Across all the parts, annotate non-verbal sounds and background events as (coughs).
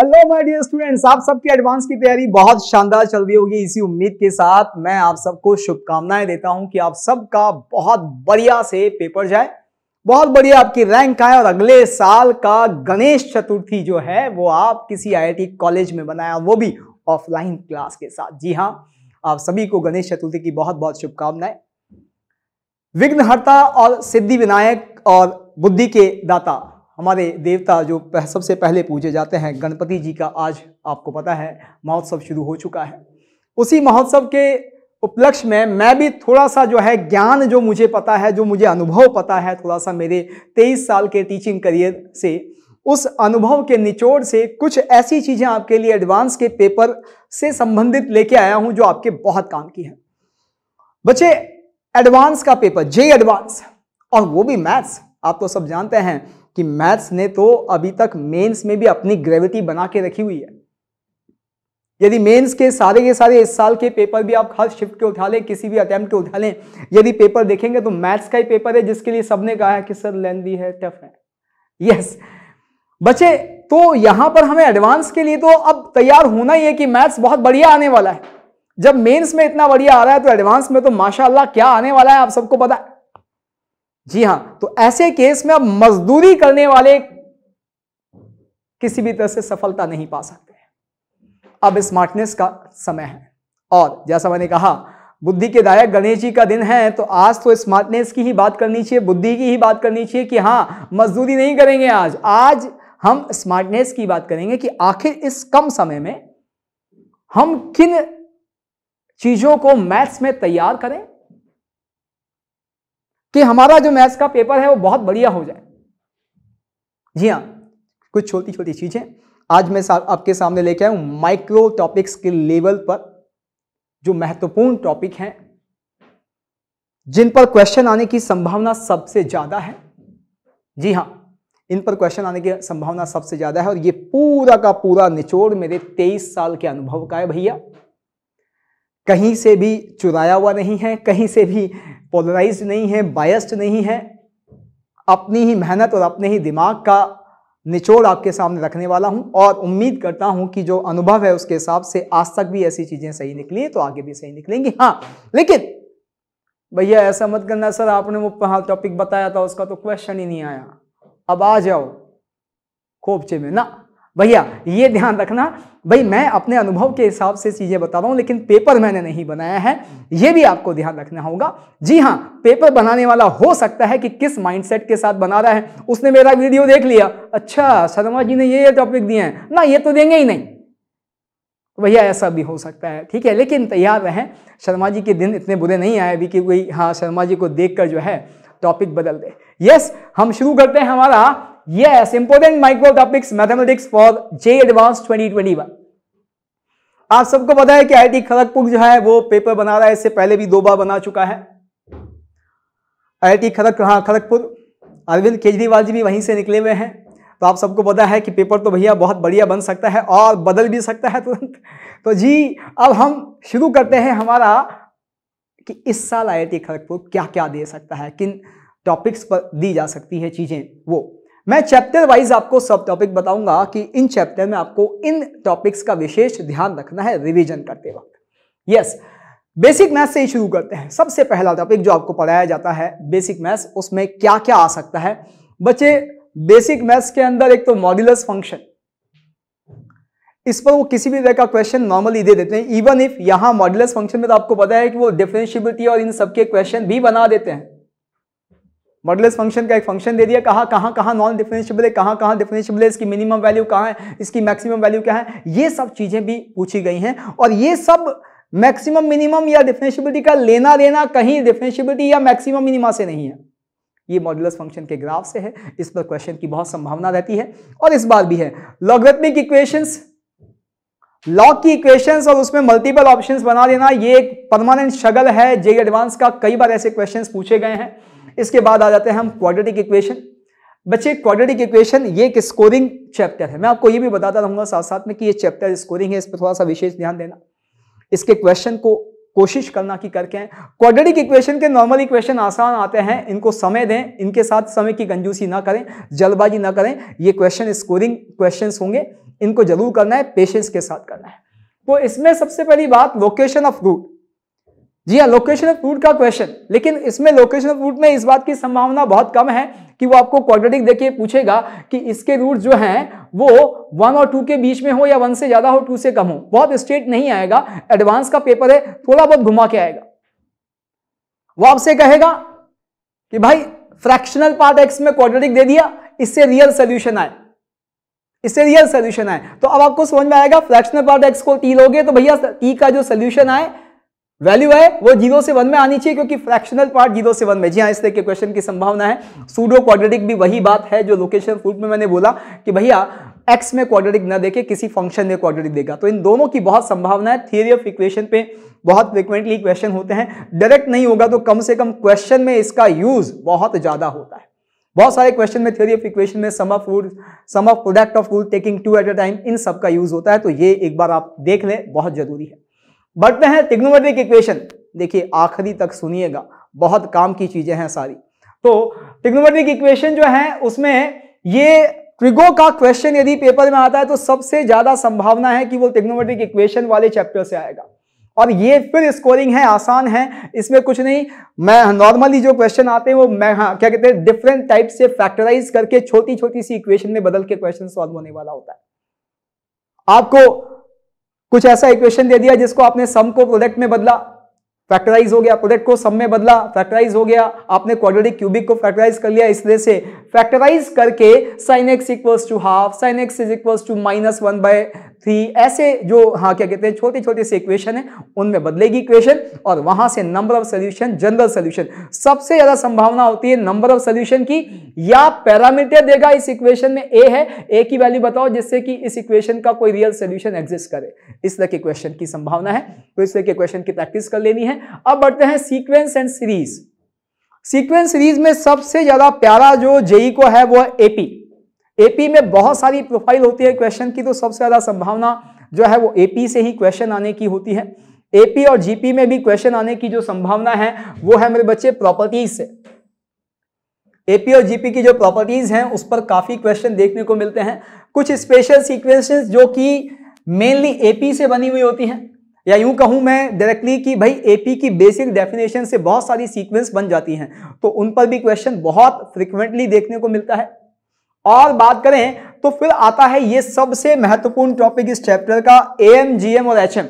Hello my dear students आप सबकी advance की तैयारी बहुत शानदार चल रही होगी इसी उम्मीद के साथ मैं आप सबको शुभकामनाएं देता हूं कि आप सबका बहुत बढ़िया से पेपर जाए बहुत बढ़िया आपकी रैंक आए और अगले साल का गणेश चतुर्थी जो है वो आप किसी आईआईटी कॉलेज में बनाया वो भी ऑफलाइन क्लास के साथ जी हाँ आप सभी को गणेश चतुर्थी की बहुत बहुत शुभकामनाएं विघ्नहर्ता और सिद्धि विनायक और बुद्धि के दाता हमारे देवता जो सबसे पहले पूजे जाते हैं गणपति जी का आज आपको पता है महोत्सव शुरू हो चुका है उसी महोत्सव के उपलक्ष्य में मैं भी थोड़ा सा जो है ज्ञान जो मुझे पता है जो मुझे अनुभव पता है थोड़ा सा मेरे तेईस साल के टीचिंग करियर से उस अनुभव के निचोड़ से कुछ ऐसी चीज़ें आपके लिए एडवांस के पेपर से संबंधित लेके आया हूँ जो आपके बहुत काम की है बच्चे एडवांस का पेपर जे एडवांस और वो भी मैथ्स आप तो सब जानते हैं कि मैथ्स ने तो अभी तक मेंस में भी अपनी ग्रेविटी बना के रखी हुई है यदि मेंस के सारे के सारे इस साल के पेपर भी आप हर शिफ्ट के उठा लें किसी भी अटेम्प्ट के उठा लें यदि पेपर देखेंगे तो मैथ्स का ही पेपर है जिसके लिए सबने कहा है कि सर लेंदी है टफ है यस yes. बच्चे तो यहां पर हमें एडवांस के लिए तो अब तैयार होना ही है कि मैथ्स बहुत बढ़िया आने वाला है जब मेंस में इतना बढ़िया आ रहा है तो एडवांस में तो माशाल्लाह क्या आने वाला है आप सबको पता है जी हां तो ऐसे केस में आप मजदूरी करने वाले किसी भी तरह से सफलता नहीं पा सकते अब स्मार्टनेस का समय है और जैसा मैंने कहा बुद्धि के दायक गणेश जी का दिन है तो आज तो स्मार्टनेस की ही बात करनी चाहिए बुद्धि की ही बात करनी चाहिए कि हाँ मजदूरी नहीं करेंगे आज आज हम स्मार्टनेस की बात करेंगे कि आखिर इस कम समय में हम किन चीजों को मैथ्स में तैयार करें कि हमारा जो मैथ्स का पेपर है वो बहुत बढ़िया हो जाए जी हाँ कुछ छोटी छोटी चीजें आज मैं सा, आपके सामने लेके आया हूं माइक्रो टॉपिक्स के लेवल पर जो महत्वपूर्ण टॉपिक हैं जिन पर क्वेश्चन आने की संभावना सबसे ज्यादा है जी हाँ इन पर क्वेश्चन आने की संभावना सबसे ज्यादा है और ये पूरा का पूरा निचोड़ मेरे तेईस साल के अनुभव का है भैया कहीं से भी चुराया हुआ नहीं है कहीं से भी पोलराइज नहीं है बायस्ड नहीं है अपनी ही मेहनत और अपने ही दिमाग का निचोड़ आपके सामने रखने वाला हूं और उम्मीद करता हूं कि जो अनुभव है उसके हिसाब से आज तक भी ऐसी चीज़ें सही निकली तो आगे भी सही निकलेंगी हाँ लेकिन भैया ऐसा मत करना सर आपने वो टॉपिक बताया था उसका तो क्वेश्चन ही नहीं आया अब आ जाओ खोपचे में ना भैया ये ध्यान रखना भाई मैं अपने अनुभव के हिसाब से चीज़ें बता रहा हूँ लेकिन पेपर मैंने नहीं बनाया है ये भी आपको ध्यान रखना होगा जी हाँ पेपर बनाने वाला हो सकता है कि किस माइंडसेट के साथ बना रहा है उसने मेरा वीडियो देख लिया अच्छा शर्मा जी ने ये ये टॉपिक दिए हैं ना ये तो देंगे ही नहीं भैया ऐसा भी हो सकता है ठीक है लेकिन तैयार रहें शर्मा जी के दिन इतने बुरे नहीं आए अभी कि कोई हाँ शर्मा जी को देख जो है टॉपिक बदल दे यस हम शुरू करते हैं हमारा Yes, important micro topics mathematics for J Advanced 2021. आप सबको पता है कि आईटी खड़गपुर जो है वो पेपर बना रहा है इससे पहले भी दो बार बना चुका है आईआईटी खड़ग हाँ खड़गपुर अरविंद केजरीवाल जी भी वहीं से निकले हुए हैं तो आप सबको पता है कि पेपर तो भैया बहुत बढ़िया बन सकता है और बदल भी सकता है तुरंत तो जी अब हम शुरू करते हैं हमारा कि इस साल आईआईटी खड़गपुर क्या क्या दे सकता है किन टॉपिक्स पर दी जा सकती है चीज़ें वो मैं चैप्टर वाइज आपको सब टॉपिक बताऊंगा कि इन चैप्टर में आपको इन टॉपिक्स का विशेष ध्यान रखना है रिवीजन करते वक्त यस बेसिक मैथ से ही शुरू करते हैं सबसे पहला टॉपिक जो आपको पढ़ाया जाता है बेसिक मैथ्स उसमें क्या क्या आ सकता है बच्चे बेसिक मैथ्स के अंदर एक तो मॉड्यूलस फंक्शन इस पर वो किसी भी तरह का क्वेश्चन नॉर्मली दे देते हैं इवन इफ यहाँ मॉड्यूलस फंक्शन में तो आपको पता है कि वो डिफ्रेंशियबिलिटी और इन सबके क्वेश्चन भी बना देते हैं मॉडुलस फंक्शन का एक फंक्शन दे दिया कहा कहाँ कहाँ नॉन डिफरेंशिएबल है कहाँ कहाँ डिफरेंशिएबल है इसकी मिनिमम वैल्यू कहाँ है इसकी मैक्सिमम वैल्यू क्या है ये सब चीज़ें भी पूछी गई हैं और ये सब मैक्सिमम मिनिमम या डिफरेंशिएबिलिटी का लेना देना कहीं डिफरेंशिएबिलिटी या मैक्सिमम मिनिमा से नहीं है ये मॉडुलस फंक्शन के ग्राफ से है इस पर क्वेश्चन की बहुत संभावना रहती है और इस बार भी है लॉगरिथमिक इक्वेशंस लॉग की इक्वेशंस और उसमें मल्टीपल ऑप्शंस बना देना ये एक परमानेंट शगल है जे एडवांस का कई बार ऐसे क्वेश्चंस पूछे गए हैं इसके बाद आ जाते हैं हम क्वाड्रेटिक इक्वेशन बच्चे क्वाड्रेटिक इक्वेशन ये एक स्कोरिंग चैप्टर है मैं आपको ये भी बताता रहूंगा साथ साथ में कि ये चैप्टर स्कोरिंग है इस पर थोड़ा सा विशेष ध्यान देना इसके क्वेश्चन को कोशिश करना कि करके क्वाड्रेटिक इक्वेशन के नॉर्मल इक्वेशन आसान आते हैं इनको समय दें इनके साथ समय की कंजूसी ना करें जल्दबाजी ना करें ये क्वेश्चन स्कोरिंग क्वेश्चन होंगे इनको जरूर करना है पेशेंस के साथ करना है तो इसमें सबसे पहली बात लोकेशन ऑफ रूट जी हाँ लोकेशन ऑफ रूट का क्वेश्चन लेकिन इसमें लोकेशन ऑफ रूट में इस बात की संभावना बहुत कम है कि वो आपको क्वाड्रेटिक देखिए पूछेगा कि इसके रूट जो हैं वो वन और टू के बीच में हो या वन से ज़्यादा हो टू से कम हो बहुत स्ट्रेट नहीं आएगा एडवांस का पेपर है थोड़ा बहुत घुमा के आएगा वो आपसे कहेगा कि भाई फ्रैक्शनल पार्ट एक्स में क्वाड्रेटिक दे दिया इससे रियल सोल्यूशन आए इससे रियल सोल्यूशन आए तो अब आपको समझ में आएगा फ्रैक्शनल पार्ट एक्स को टी लोगे तो भैया टी का जो सोल्यूशन आए वैल्यू है वो जीरो से वन में आनी चाहिए क्योंकि फ्रैक्शनल पार्ट जीरो से वन में जी हाँ इस तरह के क्वेश्चन की संभावना है सूडो क्वाड्रेटिक भी वही बात है जो लोकेशन फूड में मैंने बोला कि भैया एक्स में क्वाड्रेटिक ना देखे किसी फंक्शन में क्वाड्रेटिक देगा तो इन दोनों की बहुत संभावना है थियरी ऑफ इक्वेशन पे बहुत फ्रिक्वेंटली क्वेश्चन होते हैं डायरेक्ट नहीं होगा तो कम से कम क्वेश्चन में इसका यूज बहुत ज़्यादा होता है बहुत सारे क्वेश्चन में थ्योरी ऑफ इक्वेशन में sum of food sum of product of food taking two at a time इन सब का यूज होता है तो ये एक बार आप देख लें बहुत जरूरी है बढ़ते हैं टिग्नोमेट्रिक इक्वेशन देखिए आखिरी तक सुनिएगा बहुत काम की चीजें हैं सारी तो टिग्नोमेट्रिक इक्वेशन जो है उसमें ये ट्रिगो का क्वेश्चन यदि पेपर में आता है तो सबसे ज्यादा संभावना है कि वो टिग्नोमेट्रिक इक्वेशन वाले चैप्टर से आएगा और ये फिर स्कोरिंग है आसान है इसमें कुछ नहीं मैं नॉर्मली जो क्वेश्चन आते हैं वो मैं हाँ क्या कहते हैं डिफरेंट टाइप से फैक्टराइज करके छोटी छोटी सी इक्वेशन में बदल के क्वेश्चन सॉल्व होने वाला होता है आपको कुछ ऐसा इक्वेशन दे दिया जिसको आपने सम को प्रोडक्ट में बदला फैक्टराइज हो गया प्रोडक्ट को सब में बदला फैक्टराइज हो गया आपने क्वाड्रेटिक क्यूबिक को फैक्टराइज कर लिया इस तरह से फैक्टराइज करके sine x equals to half sine x is equals to minus one by three ऐसे जो हाँ क्या कहते हैं छोटे छोटे से इक्वेशन है उनमें बदलेगी इक्वेशन और वहां से number of solution general solution सबसे ज्यादा संभावना होती है नंबर ऑफ सोल्यूशन की या पैरामीटर देगा इस इक्वेशन में ए है ए की वैल्यू बताओ जिससे कि इस इक्वेशन का कोई रियल सोल्यूशन एग्जिस्ट करे इस तरह के क्वेश्चन की संभावना है तो इस तरह के क्वेश्चन की प्रैक्टिस कर लेनी है अब बढ़ते हैं sequence and series sequence series में सबसे ज्यादा प्यारा जो जेई e को है वो है एपी एपी में बहुत सारी प्रोफाइल होती है क्वेश्चन की तो सबसे ज्यादा संभावना जो है वो एपी से ही क्वेश्चन आने की होती है एपी और जीपी में भी क्वेश्चन आने की जो संभावना है वो है मेरे बच्चे प्रॉपर्टीज से एपी और जीपी की जो प्रॉपर्टीज हैं उस पर काफी क्वेश्चन देखने को मिलते हैं कुछ स्पेशल सीक्वेंसेस जो कि मेनली एपी से बनी हुई होती हैं या यूं कहूं मैं डायरेक्टली कि भाई एपी की बेसिक डेफिनेशन से बहुत सारी सीक्वेंस बन जाती हैं तो उन पर भी क्वेश्चन बहुत फ्रिक्वेंटली देखने को मिलता है और बात करें तो फिर आता है ये सबसे महत्वपूर्ण टॉपिक इस चैप्टर का एम एम और एम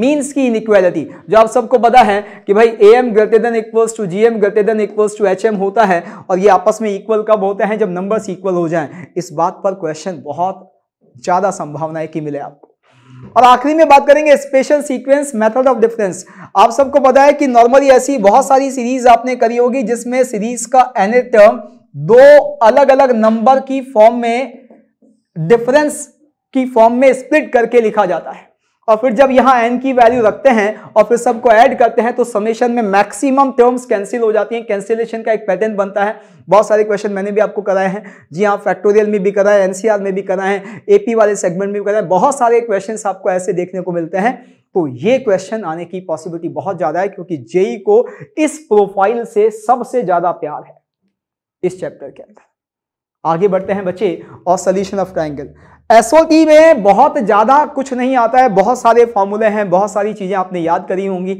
मीन्स की इनक्वालिटी जो आप सबको पता है कि भाई A M greater than equals to G M greater than equals to H M होता है और ये आपस में इक्वल कब होते हैं जब नंबर्स इक्वल हो जाएं इस बात पर क्वेश्चन बहुत ज़्यादा संभावनाएं की मिले आपको और आखिरी में बात करेंगे special sequence method of difference आप सबको पता है कि नॉर्मली ऐसी बहुत सारी सीरीज आपने करी होगी जिसमें सीरीज का एन टर्म दो अलग अलग नंबर की फॉर्म में डिफरेंस की फॉर्म में स्प्लिट करके लिखा जाता है और फिर जब यहाँ एन की वैल्यू रखते हैं और फिर सबको ऐड करते हैं तो समेशन में मैक्सिमम टर्म्स कैंसिल हो जाती हैं कैंसिलेशन का एक पैटर्न बनता है बहुत सारे क्वेश्चन मैंने भी आपको कराए हैं जी हाँ फैक्टोरियल में भी कराए एनसीआर में भी कराए हैं एपी वाले सेगमेंट में भी कराए बहुत सारे क्वेश्चन आपको ऐसे देखने को मिलते हैं तो ये क्वेश्चन आने की पॉसिबिलिटी बहुत ज़्यादा है क्योंकि जेई e को इस प्रोफाइल से सबसे ज़्यादा प्यार है इस चैप्टर के अंदर आगे बढ़ते हैं बच्चे और सोल्यूशन ऑफ ट्राइंगल एसओटी में बहुत ज़्यादा कुछ नहीं आता है बहुत सारे फॉर्मूले हैं बहुत सारी चीज़ें आपने याद करी होंगी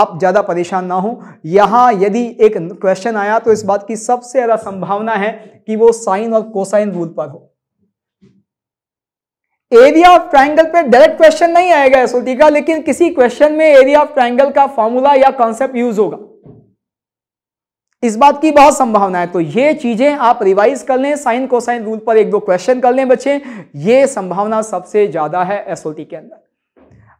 आप ज़्यादा परेशान ना हो यहाँ यदि एक क्वेश्चन आया तो इस बात की सबसे ज़्यादा संभावना है कि वो साइन और कोसाइन रूल पर हो एरिया ऑफ ट्राइंगल पे डायरेक्ट क्वेश्चन नहीं आएगा एसओटी का लेकिन किसी क्वेश्चन में एरिया ऑफ ट्राइंगल का फॉर्मूला या कॉन्सेप्ट यूज होगा इस बात की बहुत संभावना है तो ये चीजें आप रिवाइज कर लें साइन को साइन रूल पर एक दो क्वेश्चन कर लें बच्चे ये संभावना सबसे ज्यादा है एसओटी के अंदर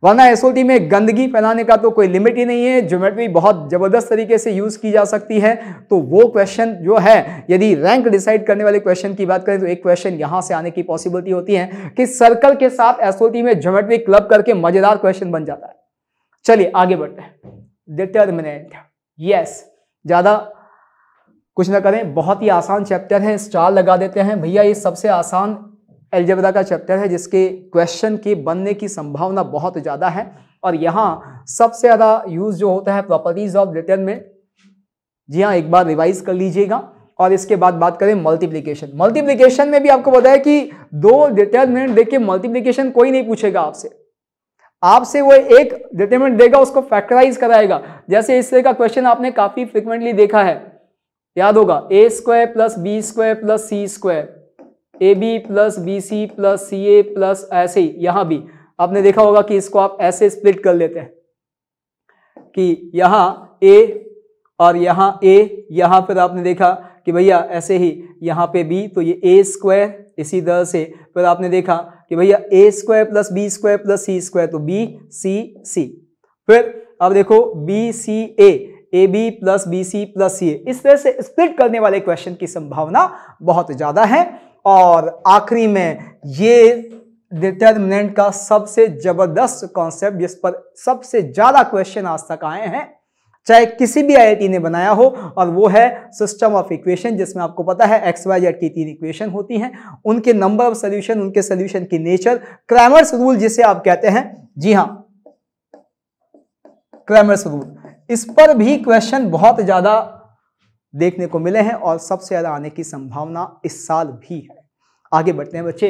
वरना एसओटी में गंदगी फैलाने का तो कोई लिमिट ही नहीं है ज्योमेट्री बहुत जबरदस्त तरीके से यूज की जा सकती है तो वो क्वेश्चन जो है यदि रैंक डिसाइड करने वाले क्वेश्चन की बात करें तो एक क्वेश्चन यहां से आने की पॉसिबिलिटी होती है कि सर्कल के साथ एसओटी में ज्योमेट्री क्लब करके मजेदार क्वेश्चन बन जाता है चलिए आगे बढ़ते हैं डिटर्मिनेंट यस ज्यादा कुछ ना करें बहुत ही आसान चैप्टर है स्टार लगा देते हैं भैया ये सबसे आसान एल्जेब्रा का चैप्टर है जिसके क्वेश्चन के बनने की संभावना बहुत ज़्यादा है और यहाँ सबसे ज़्यादा यूज़ जो होता है प्रॉपर्टीज़ ऑफ रिटर्न में जी हाँ एक बार रिवाइज कर लीजिएगा और इसके बाद बात करें मल्टीप्लीकेशन मल्टीप्लीकेशन में भी आपको बताया कि दो डिटर्मिनेंट देख के मल्टीप्लीकेशन कोई नहीं पूछेगा आपसे आपसे वो एक डिटर्मिनेंट देगा उसको फैक्टराइज कराएगा जैसे इस तरह का क्वेश्चन आपने काफ़ी फ्रिक्वेंटली देखा है याद होगा A square plus B square plus C square A B plus B C plus C A plus ऐसे ही यहां भी आपने देखा होगा कि इसको आप ऐसे स्प्लिट कर लेते हैं कि यहां ए और यहां ए यहां पर आपने देखा कि भैया ऐसे ही यहां पे बी तो ये ए स्क्वायर इसी तरह से फिर आपने देखा कि भैया A square plus B square plus C square तो बी सी सी फिर अब देखो B C A A B plus B C plus C इस तरह से स्प्लिट करने वाले क्वेश्चन की संभावना बहुत ज़्यादा है और आखिरी में ये डिटर्मिनेंट का सबसे ज़बरदस्त कॉन्सेप्ट जिस पर सबसे ज़्यादा क्वेश्चन आज तक आए हैं चाहे किसी भी आई ने बनाया हो और वो है सिस्टम ऑफ इक्वेशन जिसमें आपको पता है एक्स वाई जेड की तीन इक्वेशन होती हैं उनके नंबर ऑफ सोल्यूशन उनके सोल्यूशन की नेचर क्रैमर्स रूल जिसे आप कहते हैं जी हाँ क्रैमर्स रूल इस पर भी क्वेश्चन बहुत ज़्यादा देखने को मिले हैं और सबसे ज़्यादा आने की संभावना इस साल भी है आगे बढ़ते हैं बच्चे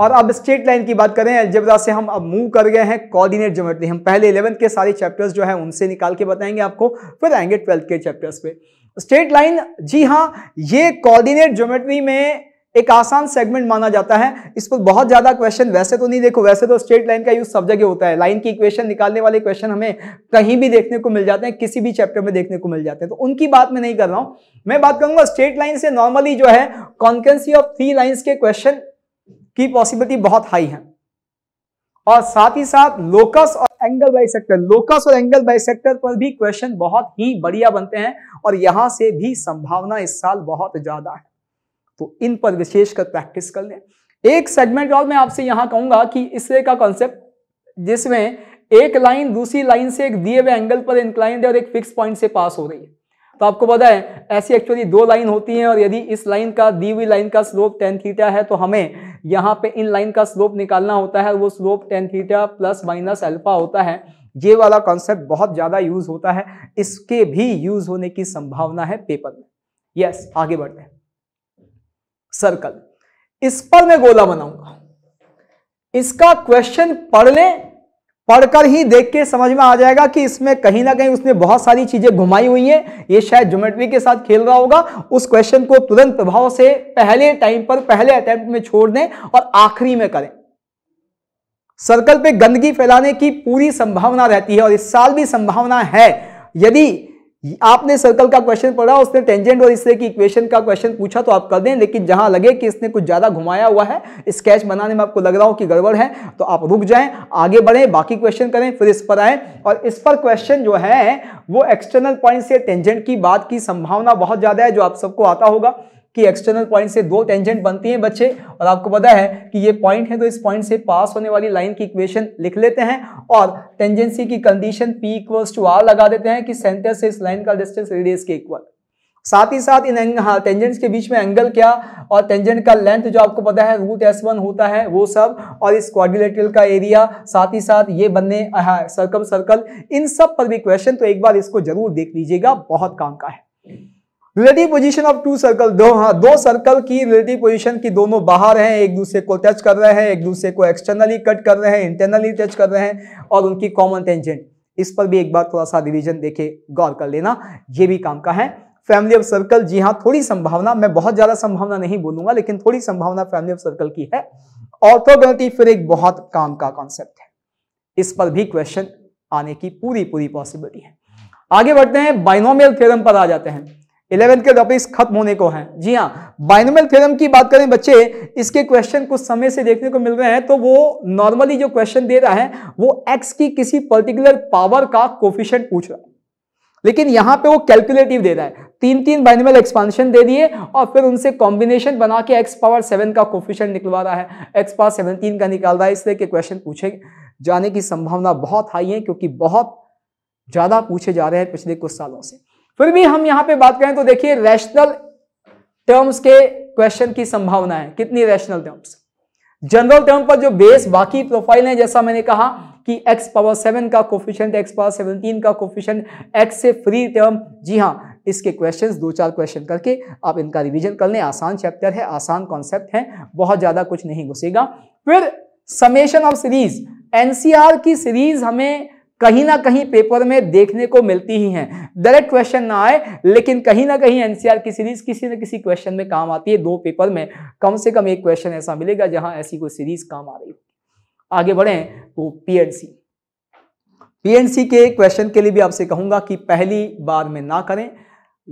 और अब स्टेट लाइन की बात करें अलजेब्रा से हम अब मूव कर गए हैं कोऑर्डिनेट ज्योमेट्री हम पहले इलेवंथ के सारे चैप्टर्स जो है उनसे निकाल के बताएंगे आपको फिर आएंगे ट्वेल्थ के चैप्टर्स पे स्टेट लाइन जी हाँ ये कोऑर्डिनेट ज्योमेट्री में एक आसान सेगमेंट माना जाता है इस पर बहुत ज्यादा क्वेश्चन वैसे तो नहीं देखो वैसे तो स्ट्रेट लाइन का यूज सब जगह होता है लाइन की इक्वेशन निकालने वाले क्वेश्चन हमें कहीं भी देखने को मिल जाते हैं किसी भी चैप्टर में देखने को मिल जाते हैं तो उनकी बात मैं नहीं कर रहा हूं मैं बात करूंगा स्ट्रेट लाइन से नॉर्मली जो है कॉन्केंसी ऑफ थ्री लाइन्स के क्वेश्चन की पॉसिबिलिटी बहुत हाई है और साथ ही साथ लोकस और एंगल सेक्टर लोकस और एंगल सेक्टर पर भी क्वेश्चन बहुत ही बढ़िया बनते हैं और यहां से भी संभावना इस साल बहुत ज्यादा है तो इन पर विशेष कर प्रैक्टिस कर लें एक सेगमेंट और मैं आपसे यहां कहूंगा कि इसरे का कॉन्सेप्ट जिसमें एक लाइन दूसरी लाइन से एक दिए हुए एंगल पर इंक्लाइंड है और एक फिक्स पॉइंट से पास हो रही है तो आपको पता है ऐसी एक्चुअली दो लाइन होती हैं और यदि इस लाइन का दी हुई लाइन का स्लोप टेन थीटा है तो हमें यहाँ पे इन लाइन का स्लोप निकालना होता है वो slope tan theta plus minus alpha होता है ये वाला कॉन्सेप्ट बहुत ज़्यादा यूज होता है इसके भी यूज होने की संभावना है पेपर में यस आगे बढ़ते हैं सर्कल इस पर मैं गोला बनाऊंगा इसका क्वेश्चन पढ़ लें पढ़कर ही देख के समझ में आ जाएगा कि इसमें कहीं ना कहीं उसने बहुत सारी चीजें घुमाई हुई हैं ये शायद ज्योमेट्री के साथ खेल रहा होगा उस क्वेश्चन को तुरंत प्रभाव से पहले टाइम पर पहले अटेम्प्ट में छोड़ दें और आखिरी में करें सर्कल पे गंदगी फैलाने की पूरी संभावना रहती है और इस साल भी संभावना है यदि आपने सर्कल का क्वेश्चन पढ़ा उसने टेंजेंट और इससे की इक्वेशन का क्वेश्चन पूछा तो आप कर दें लेकिन जहां लगे कि इसने कुछ ज़्यादा घुमाया हुआ है स्केच बनाने में आपको लग रहा हो कि गड़बड़ है तो आप रुक जाएं आगे बढ़ें बाकी क्वेश्चन करें फिर इस पर आए और इस पर क्वेश्चन जो है वो एक्सटर्नल पॉइंट से टेंजेंट की बात की संभावना बहुत ज़्यादा है जो आप सबको आता होगा कि एक्सटर्नल पॉइंट से दो टेंजेंट बनती हैं बच्चे और आपको पता है कि ये पॉइंट है तो इस पॉइंट से पास होने वाली लाइन की इक्वेशन लिख लेते हैं और टेंजेंसी की condition P equals to R लगा देते हैं कि सेंटर से इस लाइन का डिस्टेंस रेडियस के इक्वल साथ ही साथ इन हाँ टेंजेंट्स के बीच में एंगल क्या और टेंजेंट का लेंथ जो आपको पता है रूट एस वन होता है वो सब और इस क्वाड्रिलेटरल का एरिया साथ ही साथ ये बनने हाँ, सर्कम सर्कल इन सब पर भी क्वेश्चन तो एक बार इसको जरूर देख लीजिएगा बहुत काम का है relative position of two circle दो हाँ दो सर्कल की रिलेटिव पोजीशन की दोनों बाहर हैं एक दूसरे को टच कर रहे हैं एक दूसरे को एक्सटर्नली कट कर रहे हैं इंटरनली टच कर रहे हैं और उनकी कॉमन टेंजेंट इस पर भी एक बार थोड़ा सा रिविजन देखे गौर कर लेना ये भी काम का है फैमिली ऑफ सर्कल जी हाँ थोड़ी संभावना मैं बहुत ज्यादा संभावना नहीं बोलूंगा लेकिन थोड़ी संभावना फैमिली ऑफ सर्कल की है ऑर्थोगोनिटी फिर एक बहुत काम का कॉन्सेप्ट है इस पर भी क्वेश्चन आने की पूरी पूरी पॉसिबिलिटी है आगे बढ़ते हैं बाइनोमियल थ्योरम पर आ जाते हैं इलेवेंथ के टॉपिक्स खत्म होने को हैं जी हाँ बाइनोमल थ्योरम की बात करें बच्चे इसके क्वेश्चन कुछ समय से देखने को मिल रहे हैं तो वो नॉर्मली जो क्वेश्चन दे रहा है वो एक्स की किसी पर्टिकुलर पावर का कोफिशियंट पूछ रहा है लेकिन यहाँ पे वो कैलकुलेटिव दे रहा है तीन तीन बाइनोमल एक्सपांशन दे दिए और फिर उनसे कॉम्बिनेशन बना के एक्स पावर सेवन का कोफिशियंट निकलवा रहा है एक्स पावर सेवनटीन का निकाल रहा है इसलिए के क्वेश्चन पूछे जाने की संभावना बहुत हाई है क्योंकि बहुत ज़्यादा पूछे जा रहे हैं पिछले कुछ सालों से फिर भी हम यहां पे बात करें तो देखिए रैशनल टर्म्स के क्वेश्चन की संभावना है कितनी रैशनल टर्म्स जनरल टर्म पर जो बेस बाकी प्रोफाइल है जैसा मैंने कहा कि x पावर सेवन का कोफिशियंट x पावर सेवनटीन का कोफिशियंट x से फ्री टर्म जी हाँ इसके क्वेश्चंस दो चार क्वेश्चन करके आप इनका रिवीजन कर लें आसान चैप्टर है आसान कॉन्सेप्ट है बहुत ज़्यादा कुछ नहीं घुसेगा फिर समेशन ऑफ सीरीज एनसीआर की सीरीज हमें कहीं ना कहीं पेपर में देखने को मिलती ही हैं डायरेक्ट क्वेश्चन ना आए लेकिन कहीं ना कहीं एनसीआर की सीरीज किसी न किसी क्वेश्चन में काम आती है दो पेपर में कम से कम एक क्वेश्चन ऐसा मिलेगा जहां ऐसी कोई सीरीज काम आ रही हो आगे बढ़े तो पीएनसी पीएनसी के क्वेश्चन के लिए भी आपसे कहूंगा कि पहली बार में ना करें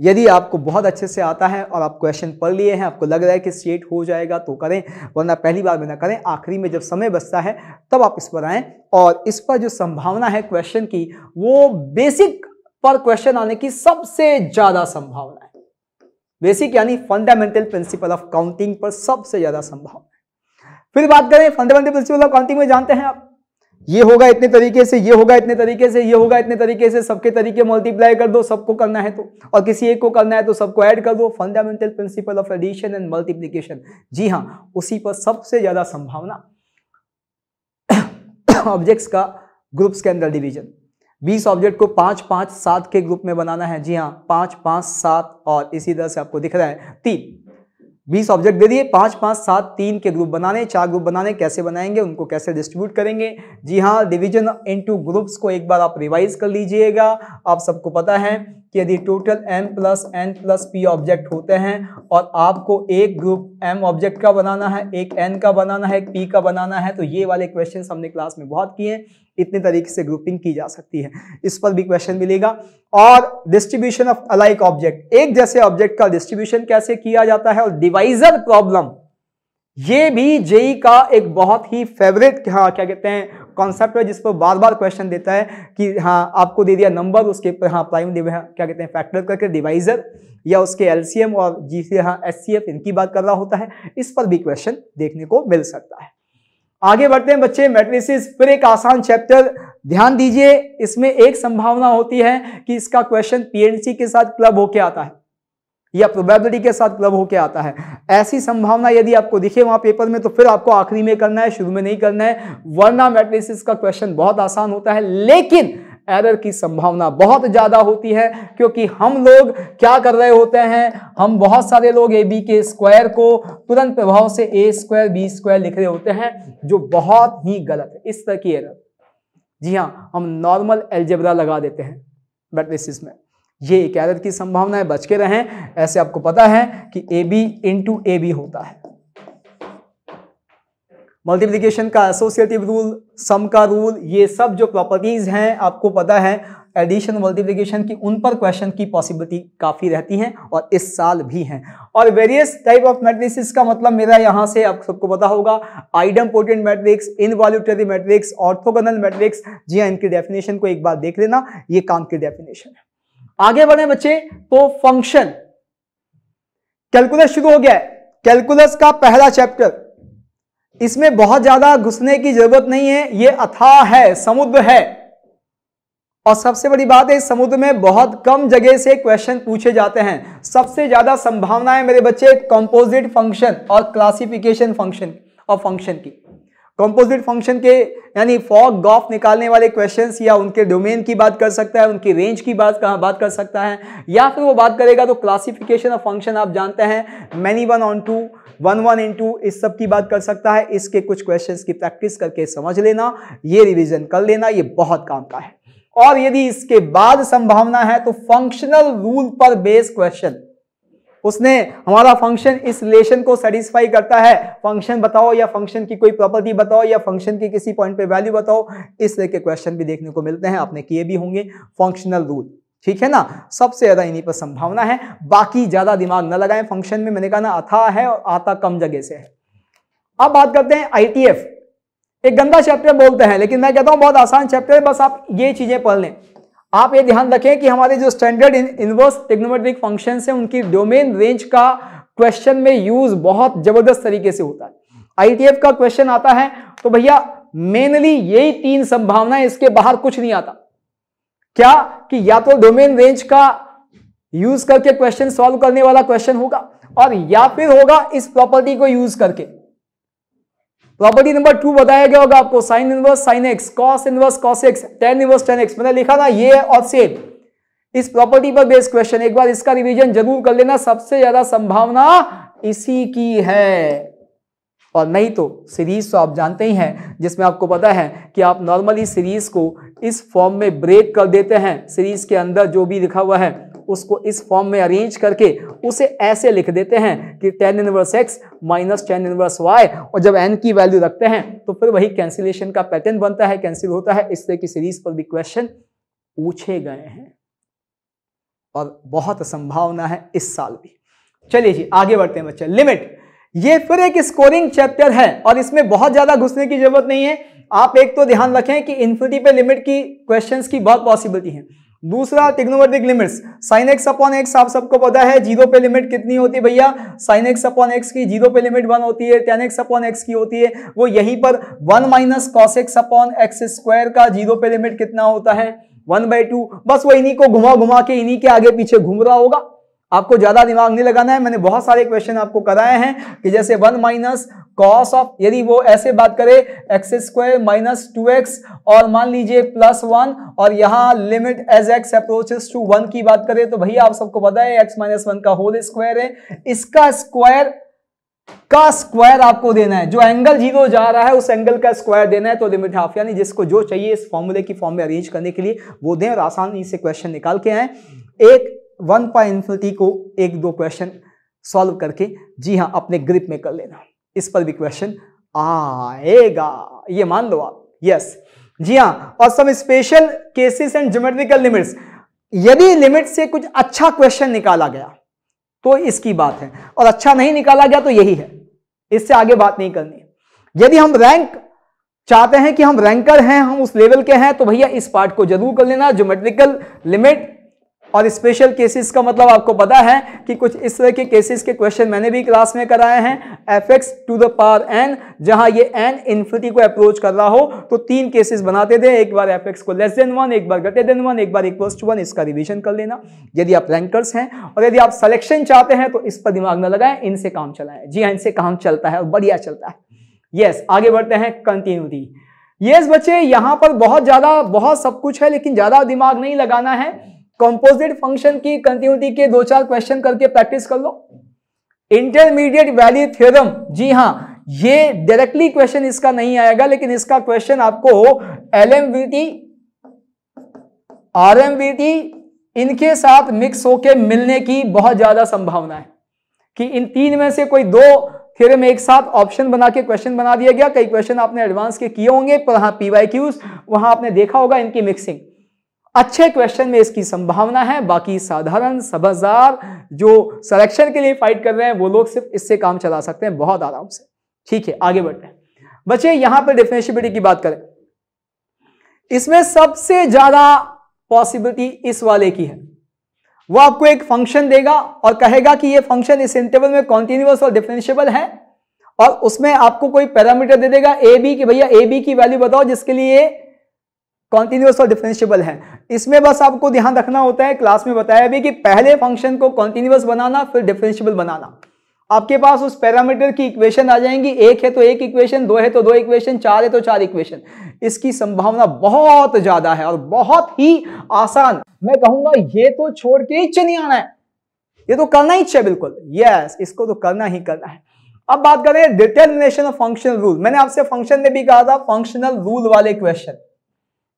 यदि आपको बहुत अच्छे से आता है और आप क्वेश्चन पढ़ लिए हैं आपको लग रहा है कि स्टेट हो जाएगा तो करें वरना पहली बार में ना करें आखिरी में जब समय बचता है तब आप इस पर आएँ और इस पर जो संभावना है क्वेश्चन की वो बेसिक पर क्वेश्चन आने की सबसे ज़्यादा संभावना है बेसिक यानी फंडामेंटल प्रिंसिपल ऑफ काउंटिंग पर सबसे ज़्यादा संभावना है फिर बात करें फंडामेंटल प्रिंसिपल ऑफ काउंटिंग में जानते हैं आप ये होगा इतने तरीके से ये होगा इतने तरीके से ये होगा इतने तरीके से सबके तरीके मल्टीप्लाई कर दो सबको करना है तो और किसी एक को करना है तो सबको ऐड कर दो fundamental principle of addition and multiplication जी हाँ उसी पर सबसे ज्यादा संभावना ऑब्जेक्ट्स (coughs) का ग्रुप्स के अंदर डिवीजन बीस ऑब्जेक्ट को पांच पांच सात के ग्रुप में बनाना है जी हाँ पांच पांच सात और इसी तरह से आपको दिख रहा है तीन बीस ऑब्जेक्ट दे दिए पाँच पाँच सात तीन के ग्रुप बनाने चार ग्रुप बनाने कैसे बनाएंगे उनको कैसे डिस्ट्रीब्यूट करेंगे जी हाँ डिवीजन इनटू ग्रुप्स को एक बार आप रिवाइज कर लीजिएगा आप सबको पता है कि यदि total N plus N plus P object होते हैं और आपको एक ग्रुप एम ऑब्जेक्ट का बनाना है एक एन का बनाना है एक पी का बनाना है तो ये वाले क्वेश्चन हमने क्लास में बहुत किए इतने तरीके से ग्रुपिंग की जा सकती है इस पर भी क्वेश्चन मिलेगा और डिस्ट्रीब्यूशन ऑफ अलाइक ऑब्जेक्ट एक जैसे ऑब्जेक्ट का डिस्ट्रीब्यूशन कैसे किया जाता है और डिवाइजर प्रॉब्लम ये भी जेई e का एक बहुत ही फेवरेट हाँ क्या कहते हैं कॉन्सेप्ट है जिस पर बार बार क्वेश्चन देता है कि हाँ आपको दे दिया नंबर उसके हाँ प्राइम हाँ, क्या कहते हैं फैक्टर करके डिवाइजर या उसके एलसीएम और जी हाँ एस इनकी बात कर रहा होता है इस पर भी क्वेश्चन देखने को मिल सकता है आगे बढ़ते हैं बच्चे मैट्रिसिस फिर एक आसान चैप्टर ध्यान दीजिए इसमें एक संभावना होती है कि इसका क्वेश्चन पीएनसी के साथ क्लब होके आता है या प्रोबेबिलिटी के साथ क्लब होके आता है ऐसी संभावना यदि आपको दिखे वहां पेपर में तो फिर आपको आखिरी में करना है शुरू में नहीं करना है वरना मैट्रिसिस का क्वेश्चन बहुत आसान होता है लेकिन एरर की संभावना बहुत ज़्यादा होती है क्योंकि हम लोग क्या कर रहे होते हैं हम बहुत सारे लोग ए बी के स्क्वायर को तुरंत प्रभाव से ए स्क्वायर बी स्क्वायर लिख रहे होते हैं जो बहुत ही गलत है इस तरह की एरर जी हाँ हम नॉर्मल एल्जेब्रा लगा देते हैं बैटरिस में ये एक एरर की संभावना है बच के रहें ऐसे आपको पता है कि A B into A B होता है मल्टीप्लिकेशन का एसोसिएटिव रूल सम का रूल ये सब जो प्रॉपर्टीज़ हैं आपको पता है एडिशन मल्टीप्लिकेशन की उन पर क्वेश्चन की पॉसिबिलिटी काफ़ी रहती है और इस साल भी हैं और वेरियस टाइप ऑफ मैट्रिक्स का मतलब मेरा यहाँ से आप सबको पता होगा idempotent matrix involutory matrix orthogonal matrix जी हाँ इनकी डेफिनेशन को एक बार देख लेना ये काम की डेफिनेशन है आगे बढ़े बच्चे तो फंक्शन कैलकुलस शुरू हो गया है कैलकुलस का पहला चैप्टर इसमें बहुत ज्यादा घुसने की जरूरत नहीं है ये अथाह है समुद्र है और सबसे बड़ी बात है इस समुद्र में बहुत कम जगह से क्वेश्चन पूछे जाते हैं सबसे ज्यादा संभावना है मेरे बच्चे कंपोजिट फंक्शन और क्लासिफिकेशन फंक्शन और फंक्शन की कंपोजिट फंक्शन के यानी फॉग गॉफ निकालने वाले क्वेश्चन या उनके डोमेन की बात कर सकता है उनकी रेंज की बात कहाँ बात कर सकता है या फिर वो बात करेगा तो क्लासिफिकेशन ऑफ फंक्शन आप जानते हैं many one onto one one into इस सब की बात कर सकता है इसके कुछ क्वेश्चंस की प्रैक्टिस करके समझ लेना ये रिवीजन कर लेना ये बहुत काम का है और यदि इसके बाद संभावना है तो फंक्शनल रूल पर बेस क्वेश्चन उसने हमारा फंक्शन इस रिलेशन को सेटिस्फाई करता है फंक्शन बताओ या फंक्शन की कोई प्रॉपर्टी बताओ या फंक्शन की किसी पॉइंट पे वैल्यू बताओ इस तरह के क्वेश्चन भी देखने को मिलते हैं आपने किए भी होंगे फंक्शनल रूल ठीक है ना सबसे ज्यादा इन्हीं पर संभावना है बाकी ज्यादा दिमाग ना लगाए फंक्शन में मैंने कहा ना अथा है और आता कम जगह से है अब बात करते हैं आई एक गंदा चैप्टर बोलते हैं लेकिन मैं कहता हूं बहुत आसान चैप्टर है बस आप ये चीजें पढ़ लें आप ये ध्यान रखें कि हमारे जो स्टैंडर्ड इनवर्स टेक्नोमेट्रिक फंक्शन है उनकी डोमेन रेंज का क्वेश्चन में यूज बहुत जबरदस्त तरीके से होता है आईटीएफ का क्वेश्चन आता है तो भैया मेनली यही तीन संभावना इसके बाहर कुछ नहीं आता क्या कि या तो डोमेन रेंज का यूज करके क्वेश्चन सॉल्व करने वाला क्वेश्चन होगा और या फिर होगा इस प्रॉपर्टी को यूज करके प्रॉपर्टी नंबर टू बताया गया होगा आपको sine inverse sine x cos inverse cos x tan inverse tan x मैंने लिखा ना ये है और सेम इस प्रॉपर्टी पर बेस्ड क्वेश्चन एक बार इसका रिवीजन जरूर कर लेना सबसे ज्यादा संभावना इसी की है और नहीं तो सीरीज तो आप जानते ही हैं जिसमें आपको पता है कि आप नॉर्मली सीरीज को इस फॉर्म में ब्रेक कर देते हैं सीरीज के अंदर जो भी लिखा हुआ है उसको इस फॉर्म में अरेंज करके उसे ऐसे लिख देते हैं कि tan inverse x minus tan inverse y और जब एन की वैल्यू रखते हैं तो फिर वही कैंसिलेशन का पैटर्न बनता है कैंसिल होता है इस तरह की सीरीज पर भी क्वेश्चन पूछे गए हैं और बहुत संभावना है इस साल भी चलिए जी आगे बढ़ते हैं बच्चे लिमिट ये फिर एक स्कोरिंग चैप्टर है और इसमें बहुत ज्यादा घुसने की जरूरत नहीं है आप एक तो ध्यान रखें कि इन्फिनिटी पे लिमिट की क्वेश्चंस की बहुत पॉसिबिलिटी है दूसरा trigonometric limits sine x upon x आप सबको पता है जीरो पे लिमिट कितनी होती है भैया साइन एक्स अपॉन एक्स की जीरो पे लिमिट वन होती है टेन एक्स अपॉन एक्स की होती है वो यहीं पर one minus cos x upon x square का जीरो पे लिमिट कितना होता है वन बाई टू बस वो इन्हीं को घुमा घुमा के इन्हीं के आगे पीछे घूम रहा होगा आपको ज्यादा दिमाग नहीं लगाना है मैंने बहुत सारे क्वेश्चन आपको कराए हैं कि जैसे वन माइनस कॉस ऑफ यदि वो ऐसे बात करे x square minus two x और मान लीजिए प्लस वन और यहाँ limit as x approaches to one की बात करें तो भैया आप सबको पता है एक्स माइनस वन का होल स्क्वायर है इसका स्क्वायर का स्क्वायर आपको देना है जो एंगल जीरो जा रहा है उस एंगल का स्क्वायर देना है तो लिमिट हाफ यानी जिसको जो चाहिए इस फॉर्मूले की फॉर्म में अरेंज करने के लिए वो दें और आसानी से क्वेश्चन निकाल के आए एक वन पाई इन्फिनिटी को एक दो क्वेश्चन सॉल्व करके जी हाँ अपने ग्रिप में कर लेना इस पर भी क्वेश्चन आएगा ये मान लो आप यस जी हाँ और some special cases and geometrical limits यदि लिमिट से कुछ अच्छा क्वेश्चन निकाला गया तो इसकी बात है और अच्छा नहीं निकाला गया तो यही है इससे आगे बात नहीं करनी यदि हम रैंक चाहते हैं कि हम रैंकर हैं हम उस लेवल के हैं तो भैया इस पार्ट को जरूर कर लेना ज्योमेट्रिकल लिमिट और स्पेशल केसेस का मतलब आपको पता है कि कुछ इस तरह के केसेस के क्वेश्चन मैंने भी क्लास में कराए हैं f x to the power n जहां ये एन इन्फिनिटी को अप्रोच कर रहा हो तो तीन केसेस बनाते थे एक बार एफ एक्स को लेस देन वन एक बार ग्रेटर देन वन एक बार इक्वल्स टू वन इसका रिविजन कर लेना यदि आप रैंकर्स हैं और यदि आप सलेक्शन चाहते हैं तो इस पर दिमाग न लगाएं इनसे काम चलाएं जी हाँ इनसे काम चलता है और बढ़िया चलता है यस yes, आगे बढ़ते हैं कंटिन्यूटी यस yes, बच्चे यहाँ पर बहुत ज़्यादा बहुत सब कुछ है लेकिन ज़्यादा दिमाग नहीं लगाना है कंपोजिट फंक्शन की कंटिन्यूटी के दो चार क्वेश्चन करके प्रैक्टिस कर लो इंटरमीडिएट वैल्यू थ्योरम जी हाँ ये डायरेक्टली क्वेश्चन इसका नहीं आएगा लेकिन इसका क्वेश्चन आपको L M B T R M T इनके साथ मिक्स होके मिलने की बहुत ज्यादा संभावना है कि इन तीन में से कोई दो में एक साथ ऑप्शन बना के क्वेश्चन बना दिया गया कई क्वेश्चन आपने एडवांस के किए होंगे पर हाँ पीवाई क्यूज वहां आपने देखा होगा इनकी मिक्सिंग अच्छे क्वेश्चन में इसकी संभावना है बाकी साधारण सबजार जो सिलेक्शन के लिए फाइट कर रहे हैं वो लोग सिर्फ इससे काम चला सकते हैं बहुत आराम से ठीक है आगे बढ़ते हैं बच्चे यहां पर डिफिनेशिबिलिटी की बात करें इसमें सबसे ज्यादा पॉसिबिलिटी इस वाले की है वो आपको एक फंक्शन देगा और कहेगा कि ये फंक्शन इस इंटरवल में कॉन्टिन्यूस और डिफरेंशियबल है और उसमें आपको कोई पैरामीटर दे देगा ए बी की भैया ए बी की वैल्यू बताओ जिसके लिए कॉन्टिन्यूस और डिफ्रेंशियबल है इसमें बस आपको ध्यान रखना होता है क्लास में बताया भी कि पहले फंक्शन को कॉन्टिन्यूस बनाना फिर डिफ्रेंशियबल बनाना आपके पास उस पैरामीटर की इक्वेशन आ जाएंगी एक है तो एक इक्वेशन दो है तो दो इक्वेशन चार है तो चार इक्वेशन इसकी संभावना बहुत ज्यादा है और बहुत ही आसान मैं कहूंगा ये तो छोड़ के ही नहीं आना है ये तो करना ही चाहिए बिल्कुल यस इसको तो करना ही करना है अब बात करें डिटर्मिनेशन ऑफ फंक्शनल रूल मैंने आपसे फंक्शन में भी कहा था फंक्शनल रूल वाले क्वेश्चन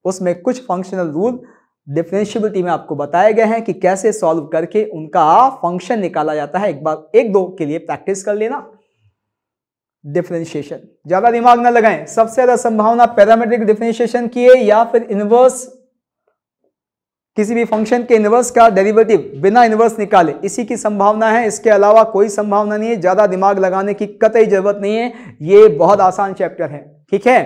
उसमें कुछ फंक्शनल रूल डिफ्रेंशियबिलिटी में आपको बताया गया है कि कैसे सॉल्व करके उनका फंक्शन निकाला जाता है एक बार एक दो के लिए प्रैक्टिस कर लेना डिफ्रेंशिएशन ज्यादा दिमाग ना लगाएं सबसे ज्यादा संभावना पैरामेट्रिक डिफ्रेंशिएशन की है या फिर इनवर्स किसी भी फंक्शन के इनवर्स का डेरिवेटिव बिना इनवर्स निकाले इसी की संभावना है इसके अलावा कोई संभावना नहीं है ज्यादा दिमाग लगाने की कतई जरूरत नहीं है ये बहुत आसान चैप्टर है ठीक है